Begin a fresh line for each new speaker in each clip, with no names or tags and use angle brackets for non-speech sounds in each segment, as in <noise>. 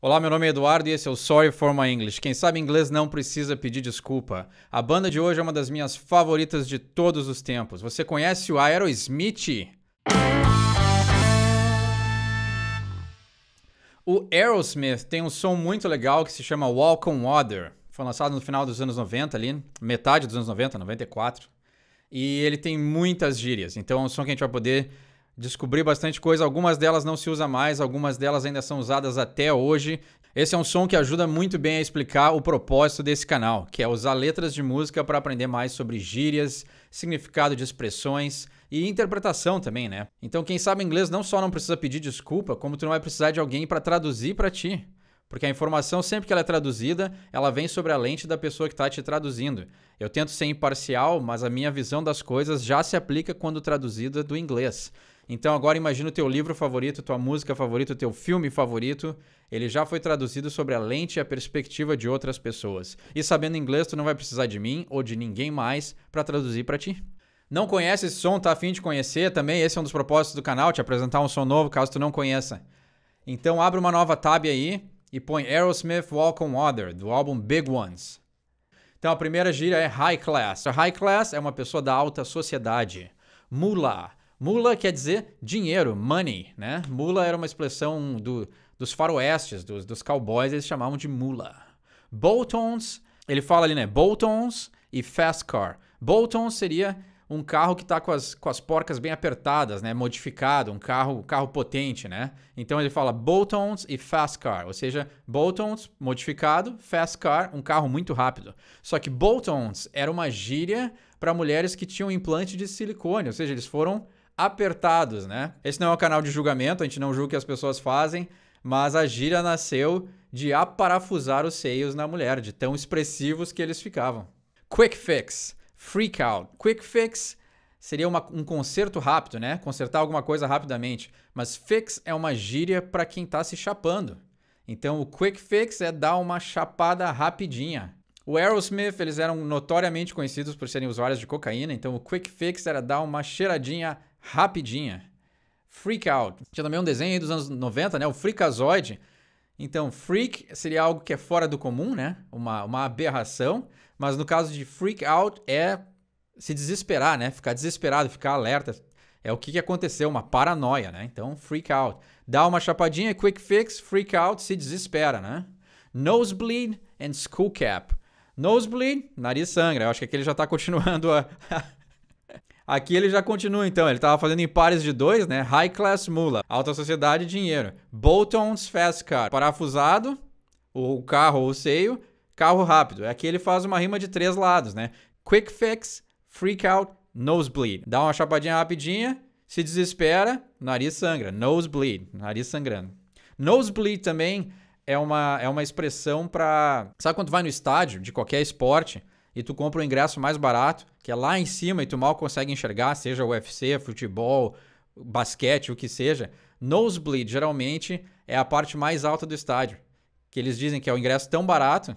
Olá, meu nome é Eduardo e esse é o Sorry for My English. Quem sabe inglês não precisa pedir desculpa. A banda de hoje é uma das minhas favoritas de todos os tempos. Você conhece o Aerosmith? O Aerosmith tem um som muito legal que se chama Walk on Water. Foi lançado no final dos anos 90 ali, metade dos anos 90, 94. E ele tem muitas gírias, então é um som que a gente vai poder Descobri bastante coisa, algumas delas não se usa mais, algumas delas ainda são usadas até hoje. Esse é um som que ajuda muito bem a explicar o propósito desse canal, que é usar letras de música para aprender mais sobre gírias, significado de expressões e interpretação também, né? Então quem sabe inglês não só não precisa pedir desculpa, como tu não vai precisar de alguém para traduzir para ti. Porque a informação, sempre que ela é traduzida, ela vem sobre a lente da pessoa que está te traduzindo. Eu tento ser imparcial, mas a minha visão das coisas já se aplica quando traduzida do inglês. Então agora imagina o teu livro favorito, tua música favorita, o teu filme favorito. Ele já foi traduzido sobre a lente e a perspectiva de outras pessoas. E sabendo inglês, tu não vai precisar de mim ou de ninguém mais para traduzir para ti. Não conhece esse som, tá afim de conhecer também? Esse é um dos propósitos do canal, te apresentar um som novo caso tu não conheça. Então abre uma nova tab aí e põe Aerosmith Walk on Water, do álbum Big Ones. Então a primeira gíria é High Class. A high Class é uma pessoa da alta sociedade. Mula. Mula quer dizer dinheiro, money, né? Mula era uma expressão do, dos faroestes, dos, dos cowboys, eles chamavam de mula. Boltons, ele fala ali, né? Boltons e fast car. Boltons seria um carro que está com as, com as porcas bem apertadas, né? Modificado, um carro, carro potente, né? Então ele fala Boltons e Fast Car, ou seja, Boltons modificado, Fast Car, um carro muito rápido. Só que Boltons era uma gíria para mulheres que tinham implante de silicone, ou seja, eles foram apertados, né? Esse não é um canal de julgamento, a gente não julga o que as pessoas fazem, mas a gíria nasceu de aparafusar os seios na mulher, de tão expressivos que eles ficavam. Quick fix, freak out. Quick fix seria uma, um conserto rápido, né? Consertar alguma coisa rapidamente. Mas fix é uma gíria para quem está se chapando. Então o quick fix é dar uma chapada rapidinha. O Aerosmith, eles eram notoriamente conhecidos por serem usuários de cocaína, então o quick fix era dar uma cheiradinha rapidinha. Freak Out. Tinha também um desenho dos anos 90, né? O Freakazoid. Então, freak seria algo que é fora do comum, né? Uma, uma aberração. Mas no caso de freak out é se desesperar, né? Ficar desesperado, ficar alerta. É o que, que aconteceu, uma paranoia, né? Então, freak out. Dá uma chapadinha, quick fix, freak out, se desespera, né? Nosebleed and school cap. Nosebleed, nariz sangra. Eu acho que aqui ele já tá continuando a, <laughs> Aqui ele já continua então, ele estava fazendo em pares de dois, né? High class mula, alta sociedade, dinheiro. Boltons fast car, parafusado, o carro ou o seio, carro rápido. Aqui ele faz uma rima de três lados, né? Quick fix, freak out, nosebleed. Dá uma chapadinha rapidinha, se desespera, nariz sangra, nosebleed, nariz sangrando. Nosebleed também é uma, é uma expressão para. Sabe quando vai no estádio de qualquer esporte? e tu compra o um ingresso mais barato, que é lá em cima e tu mal consegue enxergar, seja UFC, futebol, basquete, o que seja. Nosebleed geralmente é a parte mais alta do estádio, que eles dizem que é o ingresso tão barato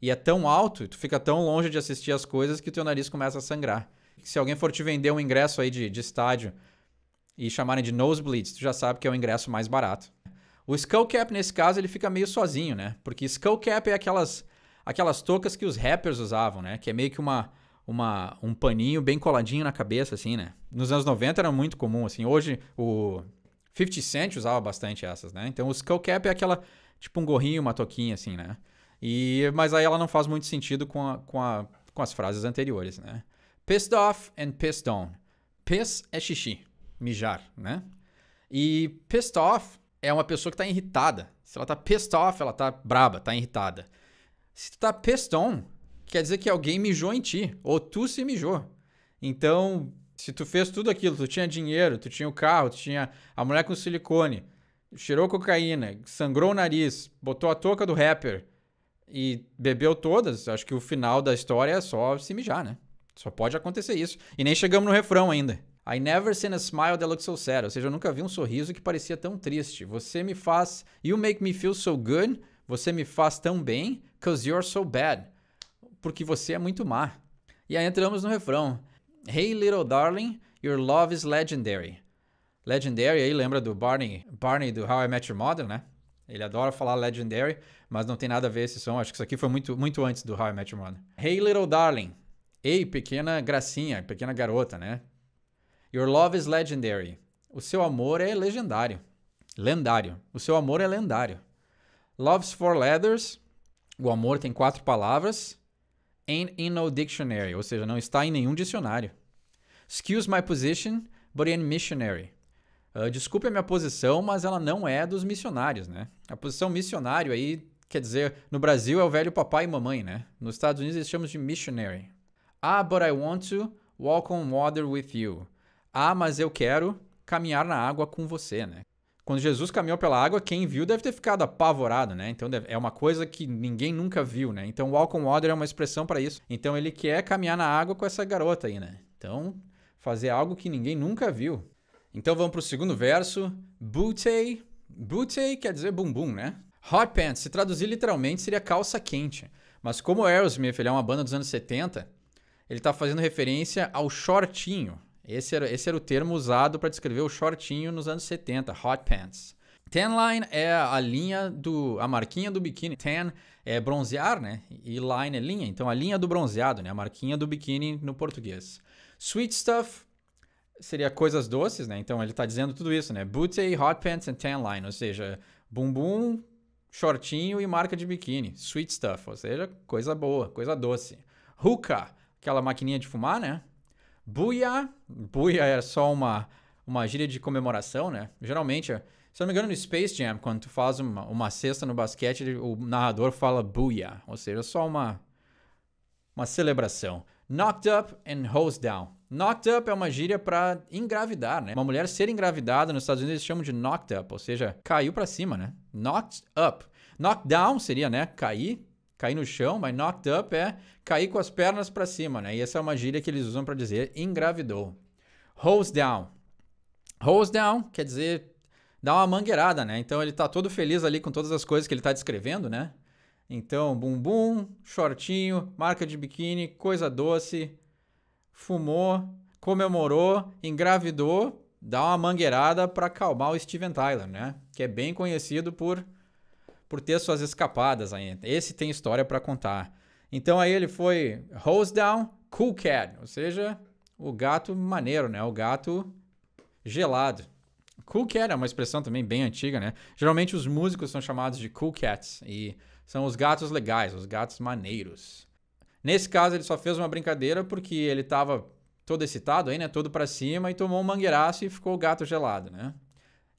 e é tão alto, tu fica tão longe de assistir as coisas que teu nariz começa a sangrar. Se alguém for te vender um ingresso aí de, de estádio e chamarem de nosebleeds, tu já sabe que é o ingresso mais barato. O skullcap, cap nesse caso ele fica meio sozinho, né? Porque skullcap cap é aquelas aquelas toucas que os rappers usavam, né? Que é meio que uma, uma, um paninho bem coladinho na cabeça, assim, né? Nos anos 90 era muito comum, assim. Hoje o 50 Cent usava bastante essas, né? Então o skullcap é aquela, tipo um gorrinho, uma toquinha, assim, né? E, mas aí ela não faz muito sentido com, a, com, a, com as frases anteriores, né? Pissed off and pissed on. Piss é xixi, mijar, né? E pissed off é uma pessoa que tá irritada. Se ela tá pissed off, ela tá braba, tá irritada. Se tu tá peston quer dizer que alguém mijou em ti, ou tu se mijou. Então, se tu fez tudo aquilo, tu tinha dinheiro, tu tinha o carro, tu tinha a mulher com silicone, cheirou cocaína, sangrou o nariz, botou a touca do rapper e bebeu todas, acho que o final da história é só se mijar, né? Só pode acontecer isso. E nem chegamos no refrão ainda. I never seen a smile that looked so sad. Ou seja, eu nunca vi um sorriso que parecia tão triste. Você me faz. You make me feel so good. Você me faz tão bem. Because you're so bad. Porque você é muito má. E aí entramos no refrão. Hey little darling, your love is legendary. Legendary aí lembra do Barney, Barney do How I Met Your Mother, né? Ele adora falar legendary, mas não tem nada a ver esse som. Acho que isso aqui foi muito, muito antes do How I Met Your Mother. Hey little darling. Ei, pequena gracinha, pequena garota, né? Your love is legendary. O seu amor é legendário. Lendário. O seu amor é lendário. Loves for leathers. O amor tem quatro palavras. Ain't in no dictionary, ou seja, não está em nenhum dicionário. Excuse my position, but in missionary. Uh, desculpe a minha posição, mas ela não é dos missionários, né? A posição missionário aí quer dizer, no Brasil é o velho papai e mamãe, né? Nos Estados Unidos eles chamam de missionary. Ah, but I want to walk on water with you. Ah, mas eu quero caminhar na água com você, né? Quando Jesus caminhou pela água, quem viu deve ter ficado apavorado, né? Então é uma coisa que ninguém nunca viu, né? Então walk on water é uma expressão para isso. Então ele quer caminhar na água com essa garota aí, né? Então fazer algo que ninguém nunca viu. Então vamos para o segundo verso. Booty. Booty quer dizer bumbum, né? Hot pants, se traduzir literalmente, seria calça quente. Mas como Aerosmith ele é uma banda dos anos 70, ele está fazendo referência ao shortinho, esse era, esse era o termo usado para descrever o shortinho nos anos 70, hot pants. Tan line é a linha do. a marquinha do biquíni. Tan é bronzear, né? E line é linha. Então a linha do bronzeado, né? A marquinha do biquíni no português. Sweet stuff seria coisas doces, né? Então ele está dizendo tudo isso, né? Booty, hot pants and tan line, ou seja, bumbum, shortinho e marca de biquíni. Sweet stuff, ou seja, coisa boa, coisa doce. Hookah, aquela maquininha de fumar, né? Buia, buia é só uma, uma gíria de comemoração, né? Geralmente, se eu não me engano, no Space Jam, quando tu faz uma, uma cesta no basquete, o narrador fala buia, ou seja, só uma, uma celebração. Knocked up and hose down. Knocked up é uma gíria para engravidar, né? Uma mulher ser engravidada nos Estados Unidos eles chamam de knocked up, ou seja, caiu para cima, né? Knocked up. down seria, né? Cair cair no chão, mas knocked up é cair com as pernas para cima, né? E essa é uma gíria que eles usam para dizer engravidou. Hose down. Hose down quer dizer dar uma mangueirada, né? Então ele tá todo feliz ali com todas as coisas que ele tá descrevendo, né? Então, bumbum, shortinho, marca de biquíni, coisa doce, fumou, comemorou, engravidou, dá uma mangueirada para acalmar o Steven Tyler, né? Que é bem conhecido por por ter suas escapadas ainda. Esse tem história para contar. Então aí ele foi Hose Down Cool Cat, ou seja, o gato maneiro, né? O gato gelado. Cool Cat é uma expressão também bem antiga, né? Geralmente os músicos são chamados de Cool Cats e são os gatos legais, os gatos maneiros. Nesse caso, ele só fez uma brincadeira porque ele estava todo excitado aí, né? Todo para cima e tomou um mangueiraço e ficou o gato gelado, né?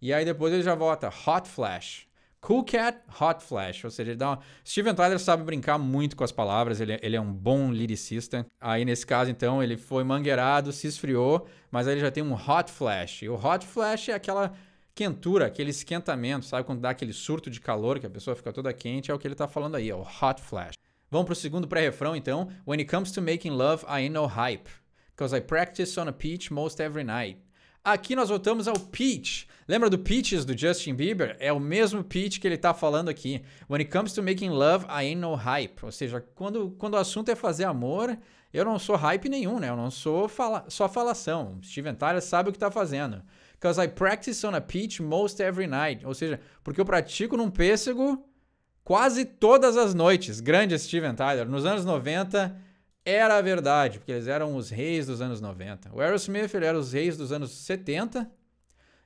E aí depois ele já volta Hot Flash. Cool Cat, Hot Flash. Ou seja, ele dá uma... Steven Tyler sabe brincar muito com as palavras, ele, é, ele é um bom lyricista. Aí, nesse caso, então, ele foi mangueirado, se esfriou, mas aí ele já tem um Hot Flash. E o Hot Flash é aquela quentura, aquele esquentamento, sabe? Quando dá aquele surto de calor, que a pessoa fica toda quente, é o que ele tá falando aí, é o Hot Flash. Vamos pro segundo pré-refrão, então. When it comes to making love, I ain't no hype. Because I practice on a pitch most every night. Aqui nós voltamos ao pitch. Lembra do pitches do Justin Bieber? É o mesmo pitch que ele está falando aqui. When it comes to making love, I ain't no hype. Ou seja, quando, quando o assunto é fazer amor, eu não sou hype nenhum, né? Eu não sou fala só falação. Steven Tyler sabe o que está fazendo. Because I practice on a pitch most every night. Ou seja, porque eu pratico num pêssego quase todas as noites. Grande Steven Tyler. Nos anos 90, era a verdade, porque eles eram os reis dos anos 90. O Aerosmith ele era os reis dos anos 70.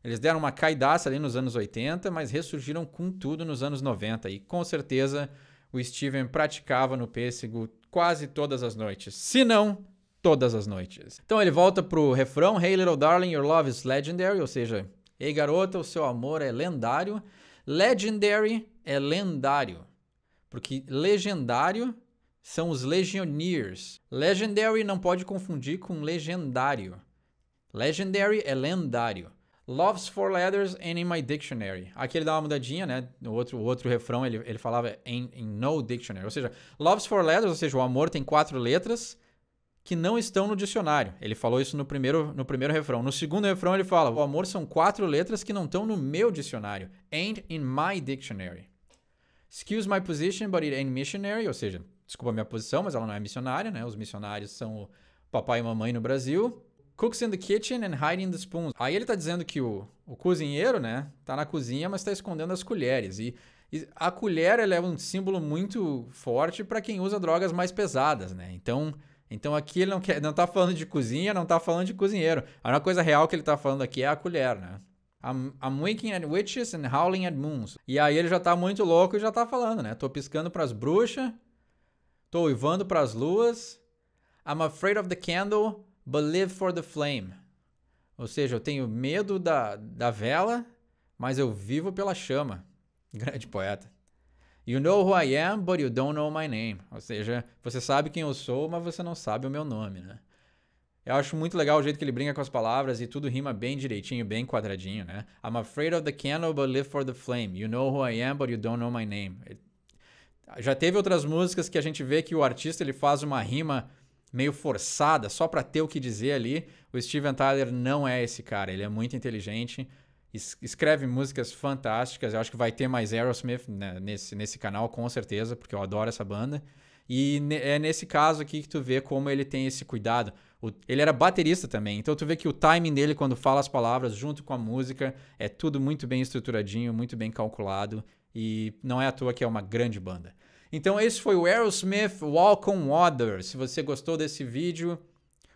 Eles deram uma caidaça ali nos anos 80, mas ressurgiram com tudo nos anos 90. E com certeza o Steven praticava no pêssego quase todas as noites. Se não, todas as noites. Então ele volta pro refrão: Hey little darling, your love is legendary, ou seja, Ei garota, o seu amor é lendário. Legendary é lendário, porque legendário são os Legionnaires. Legendary não pode confundir com legendário. Legendary é lendário. Loves Four Letters and In My Dictionary. Aqui ele dá uma mudadinha, né? O outro, o outro refrão ele, ele falava in, No Dictionary. Ou seja, Loves Four Letters, ou seja, o amor tem quatro letras que não estão no dicionário. Ele falou isso no primeiro, no primeiro refrão. No segundo refrão ele fala, o amor são quatro letras que não estão no meu dicionário. Ain't in my dictionary. Excuse my position, but it ain't missionary. Ou seja, desculpa a minha posição, mas ela não é missionária, né? Os missionários são o papai e mamãe no Brasil. Cooks in the kitchen and hiding the spoons. Aí ele tá dizendo que o, o cozinheiro, né, tá na cozinha, mas tá escondendo as colheres. E, e a colher ela é um símbolo muito forte para quem usa drogas mais pesadas, né? Então, então aqui ele não, quer, não tá falando de cozinha, não tá falando de cozinheiro. A única coisa real que ele tá falando aqui é a colher, né? I'm, I'm waking at witches and howling at moons. E aí ele já tá muito louco e já tá falando, né? Tô piscando pras bruxas, Tô uivando para as luas. I'm afraid of the candle, but live for the flame. Ou seja, eu tenho medo da, da vela, mas eu vivo pela chama. <laughs> Grande poeta. You know who I am, but you don't know my name. Ou seja, você sabe quem eu sou, mas você não sabe o meu nome, né? Eu acho muito legal o jeito que ele brinca com as palavras e tudo rima bem direitinho, bem quadradinho, né? I'm afraid of the candle, but live for the flame. You know who I am, but you don't know my name. Já teve outras músicas que a gente vê que o artista ele faz uma rima meio forçada só para ter o que dizer ali. O Steven Tyler não é esse cara, ele é muito inteligente, es escreve músicas fantásticas. Eu acho que vai ter mais Aerosmith né, nesse, nesse canal com certeza, porque eu adoro essa banda. E é nesse caso aqui que tu vê como ele tem esse cuidado ele era baterista também, então tu vê que o timing dele quando fala as palavras junto com a música é tudo muito bem estruturadinho, muito bem calculado e não é à toa que é uma grande banda. Então esse foi o Aerosmith Walk on Water. Se você gostou desse vídeo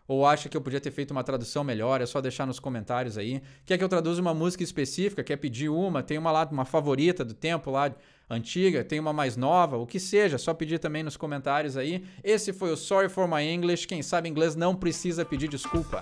ou acha que eu podia ter feito uma tradução melhor, é só deixar nos comentários aí. Quer que eu traduza uma música específica? Quer pedir uma? Tem uma lá, uma favorita do tempo lá antiga, tem uma mais nova, o que seja, só pedir também nos comentários aí. Esse foi o Sorry for My English. Quem sabe inglês não precisa pedir desculpa.